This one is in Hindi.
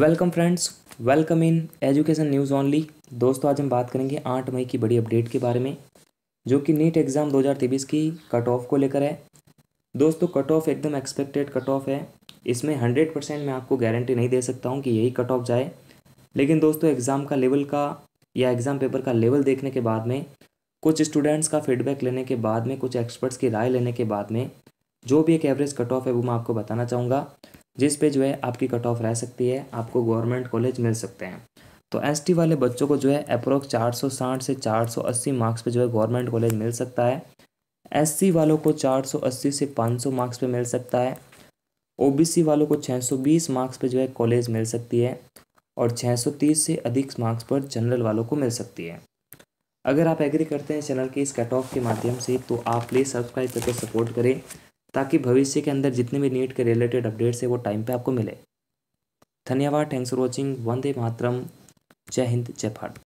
welcome friends welcome in education news only दोस्तों आज हम बात करेंगे आठ मई की बड़ी अपडेट के बारे में जो कि नीट एग्ज़ाम 2023 की कट ऑफ को लेकर है दोस्तों कट ऑफ एकदम एक्सपेक्टेड कट ऑफ है इसमें हंड्रेड परसेंट मैं आपको गारंटी नहीं दे सकता हूँ कि यही कट ऑफ जाए लेकिन दोस्तों एग्ज़ाम का लेवल का या एग्ज़ाम पेपर का लेवल देखने के बाद में कुछ स्टूडेंट्स का फीडबैक लेने के बाद में कुछ एक्सपर्ट्स की राय लेने के बाद में जो भी एक एवरेज कट ऑफ है वो मैं आपको बताना चाहूँगा जिस पे जो है आपकी कट ऑफ रह सकती है आपको गवर्नमेंट कॉलेज मिल सकते हैं तो एस वाले बच्चों को जो है अप्रोक्स साठ से अस्सी मार्क्स पे जो है गवर्नमेंट कॉलेज मिल सकता है एस वालों को अस्सी से सौ मार्क्स पे मिल सकता है ओ वालों को 620 मार्क्स पे जो है कॉलेज मिल सकती है और 630 से अधिक मार्क्स पर जनरल वालों को मिल सकती है अगर आप एग्री करते हैं चैनल के इस कट ऑफ के माध्यम से तो आप प्लीज़ सब्सक्राइब करके सपोर्ट करें ताकि भविष्य के अंदर जितने भी नीट के रिलेटेड अपडेट्स है वो टाइम पे आपको मिले धन्यवाद thanks for watching Vande Mataram जय हिंद जय भारत